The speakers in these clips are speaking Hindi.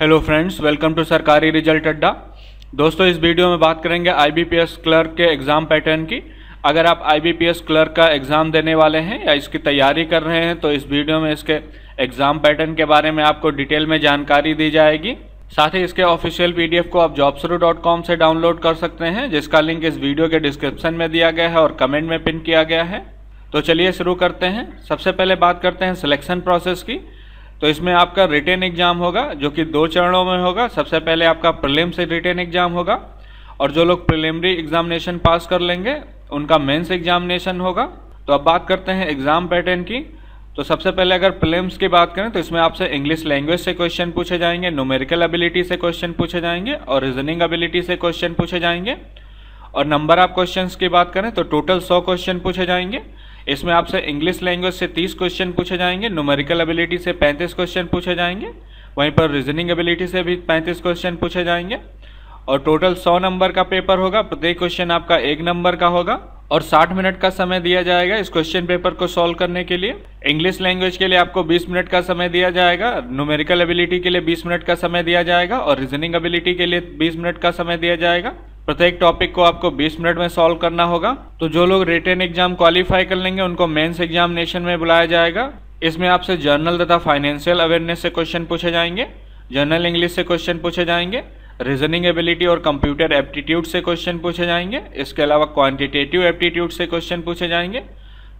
hello friends welcome to Sarkari result Adda दोस्तों इस वीडियो में बात करेंगे आईबीपीएस क्लर्क के एग्ज़ाम पैटर्न की अगर आप आईबीपीएस क्लर्क का एग्ज़ाम देने वाले हैं या इसकी तैयारी कर रहे हैं तो इस वीडियो में इसके एग्ज़ाम पैटर्न के बारे में आपको डिटेल में जानकारी दी जाएगी साथ ही इसके ऑफिशियल पी को आप jobsru.com से डाउनलोड कर सकते हैं जिसका लिंक इस वीडियो के डिस्क्रिप्शन में दिया गया है और कमेंट में पिन किया गया है तो चलिए शुरू करते हैं सबसे पहले बात करते हैं सिलेक्शन प्रोसेस की तो इसमें आपका रिटेन एग्जाम होगा जो कि दो चरणों में होगा सबसे पहले आपका प्रिलिम रिटर्न रिटेन एग्जाम होगा और जो लोग प्रिलिमरी एग्जामिनेशन पास कर लेंगे उनका मेंस एग्जामिनेशन होगा तो अब बात करते हैं एग्जाम पैटर्न की तो सबसे पहले अगर प्रिलिम्स की बात करें तो इसमें आपसे इंग्लिश लैंग्वेज से क्वेश्चन पूछे जाएंगे न्यूमेरिकल एबिलिटी से क्वेश्चन पूछे जाएंगे और रीजनिंग एबिलिटी से क्वेश्चन पूछे जाएंगे और नंबर ऑफ क्वेश्चन की बात करें तो टोटल सौ क्वेश्चन पूछे जाएंगे इसमें आपसे इंग्लिश लैंग्वेज से 30 क्वेश्चन पूछे जाएंगे नोमरिकल एबिलिटी से 35 क्वेश्चन पूछे जाएंगे वहीं पर रीजनिंग एबिलिटी से भी 35 क्वेश्चन पूछे जाएंगे और टोटल 100 नंबर का पेपर होगा प्रत्येक क्वेश्चन आपका एक नंबर का होगा और 60 मिनट का समय दिया जाएगा इस क्वेश्चन पेपर को सॉल्व करने के लिए इंग्लिश लैंग्वेज के लिए आपको 20 मिनट का समय दिया जाएगा न्यूमेरिकल एबिलिटी के लिए 20 मिनट का समय दिया जाएगा और रीजनिंग एबिलिटी के लिए 20 मिनट का समय दिया जाएगा प्रत्येक टॉपिक को आपको 20 मिनट में सॉल्व करना होगा तो जो लोग रिटर्न एग्जाम क्वालिफाई कर लेंगे उनको मेंस एग्जामिनेशन में बुलाया जाएगा इसमें आपसे जर्नल तथा फाइनेंशियल अवेयरनेस से क्वेश्चन पूछे जाएंगे जर्नल इंग्लिश से क्वेश्चन पूछे जाएंगे रीजनिंग एबिलिटी और कंप्यूटर एप्टीट्यूड से क्वेश्चन पूछे जाएंगे इसके अलावा क्वांटिटेटिव एप्टीट्यूड से क्वेश्चन पूछे जाएंगे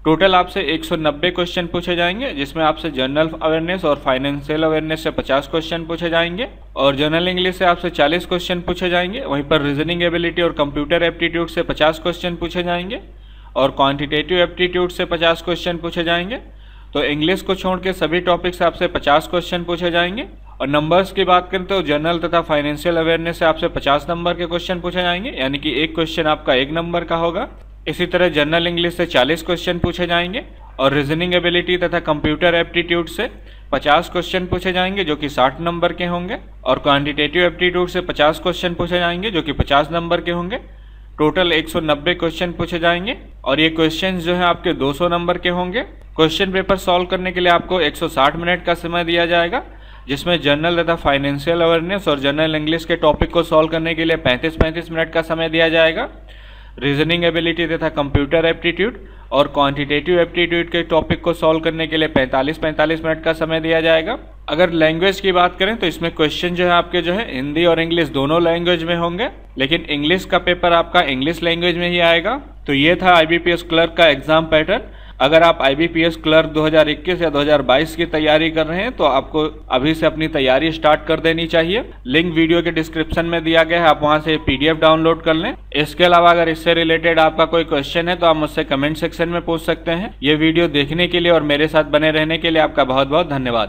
टोटल आपसे 190 क्वेश्चन पूछे जाएंगे जिसमें आपसे जनरल अवेयरनेस और फाइनेंशियल अवेयरनेस से 50 क्वेश्चन पूछे जाएंगे और जनरल इंग्लिश से आपसे 40 क्वेश्चन पूछे जाएंगे वहीं पर रीजनिंग एबिलिटी और कंप्यूटर एप्टीट्यूड से 50 क्वेश्चन पूछे जाएंगे और क्वांटिटेटिव एप्टीट्यूड से 50 क्वेश्चन पूछे जाएंगे तो इंग्लिश को छोड़ के सभी टॉपिक से आपसे पचास क्वेश्चन पूछे जाएंगे और नंबर्स की बात करें तो जनरल तथा फाइनेंशियल अवेयरनेस से आपसे पचास नंबर के क्वेश्चन पूछे जाएंगे यानी कि एक क्वेश्चन आपका एक नंबर का होगा इसी तरह जनरल इंग्लिश से 40 क्वेश्चन पूछे जाएंगे और रीजनिंग एबिलिटी तथा कंप्यूटर एप्टीट्यूड से 50 क्वेश्चन पूछे जाएंगे जो कि 60 नंबर के होंगे और क्वांटिटेटिव एप्टीट्यूड से 50 क्वेश्चन पूछे जाएंगे जो कि 50 नंबर के होंगे टोटल 190 क्वेश्चन पूछे जाएंगे और ये क्वेश्चन जो है आपके 200 नंबर के होंगे क्वेश्चन पेपर सॉल्व करने के लिए आपको 160 मिनट का समय दिया जाएगा जिसमें जनरल तथा फाइनेंशियल अवेयरनेस और जनरल इंग्लिश के टॉपिक को सॉल्व करने के लिए पैंतीस पैंतीस मिनट का समय दिया जाएगा रीजनिंग एबिलिटी तथा कंप्यूटर एप्टीट्यूड और क्वांटिटेटिव एप्टीट्यूड के टॉपिक को सॉल्व करने के लिए 45-45 मिनट का समय दिया जाएगा अगर लैंग्वेज की बात करें तो इसमें क्वेश्चन जो है आपके जो है हिंदी और इंग्लिश दोनों लैंग्वेज में होंगे लेकिन इंग्लिश का पेपर आपका इंग्लिश लैंग्वेज में ही आएगा तो ये था आईबीपीएस क्लर्क का एग्जाम पैटर्न अगर आप आईबीपीएस क्लर्क 2021 या 2022 की तैयारी कर रहे हैं तो आपको अभी से अपनी तैयारी स्टार्ट कर देनी चाहिए लिंक वीडियो के डिस्क्रिप्शन में दिया गया है आप वहां से पीडीएफ डाउनलोड कर लें इसके अलावा अगर इससे रिलेटेड आपका कोई क्वेश्चन है तो आप मुझसे कमेंट सेक्शन में पूछ सकते हैं ये वीडियो देखने के लिए और मेरे साथ बने रहने के लिए आपका बहुत बहुत धन्यवाद